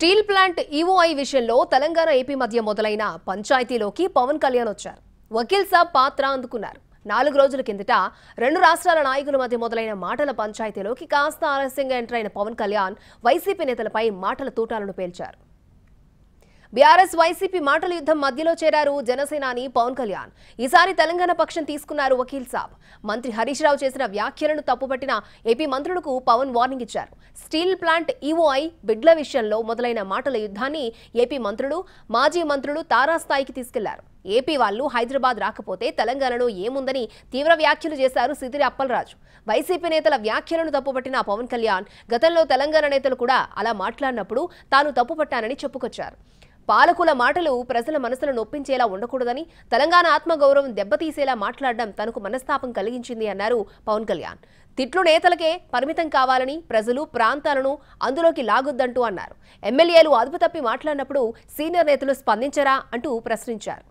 steel plant EOI e విషయంలో Telangana AP మధ్య మొదలైన పంచాయతీలోకి పవన్ కళ్యాణ్ వచ్చారు వకీల్ సాబ్ పాత్ర అందుకున్నారు నాలుగు రోజుల కిందట రెండు రాష్ట్రాల నాయకుల మధ్య మొదలైన మాటల పంచాయతీలోకి కాస్త ఆలస్యంగా ఎంటర్ అయిన పవన్ కళ్యాణ్ వైసీపీ నేతలపై మాటల తూటాలను పేల్చారు బీఆర్ఎస్ వైసీపీ మాటల యుద్ధం మధ్యలో చేరారు జనసేనాని పవన్ కళ్యాణ్ ఈసారి తెలంగాణ పక్షం తీసుకున్నారు వకీల్ సాబ్ మంత్రి హరీష్ రావు చేసిన వ్యాఖ్యలను తప్పుపట్టిన ఏపీ మంత్రులకు పవన్ వార్నింగ్ ఇచ్చారు స్టీల్ ప్లాంట్ ఈఓఐ బిడ్ల విషయంలో మొదలైన మాటల యుద్ధాన్ని ఏపీ మంత్రులు మాజీ మంత్రులు తారాస్థాయికి తీసుకెళ్లారు ఏపీ వాళ్ళు హైదరాబాద్ రాకపోతే తెలంగాణలో ఏముందని తీవ్ర వ్యాఖ్యలు చేశారు సిదిరి అప్పలరాజు వైసీపీ నేతల వ్యాఖ్యలను తప్పుపట్టిన పవన్ కళ్యాణ్ గతంలో తెలంగాణ నేతలు కూడా అలా మాట్లాడినప్పుడు తాను తప్పుపట్టానని చెప్పుకొచ్చారు పాలకుల మాటలు ప్రజల మనసులను నొప్పించేలా ఉండకూడదని తెలంగాణ ఆత్మగౌరవం దెబ్బతీసేలా మాట్లాడడం తనకు మనస్తాపం కలిగించింది అన్నారు పవన్ కళ్యాణ్ తిట్లు నేతలకే పరిమితం కావాలని ప్రజలు ప్రాంతాలను అందులోకి లాగొద్దంటూ అన్నారు ఎమ్మెల్యేలు అదుపు తప్పి మాట్లాడినప్పుడు సీనియర్ నేతలు స్పందించరా అంటూ ప్రశ్నించారు